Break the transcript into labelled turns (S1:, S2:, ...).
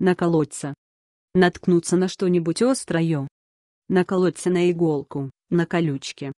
S1: наколоться. Наткнуться на что-нибудь острое. Наколоться на иголку, на колючке.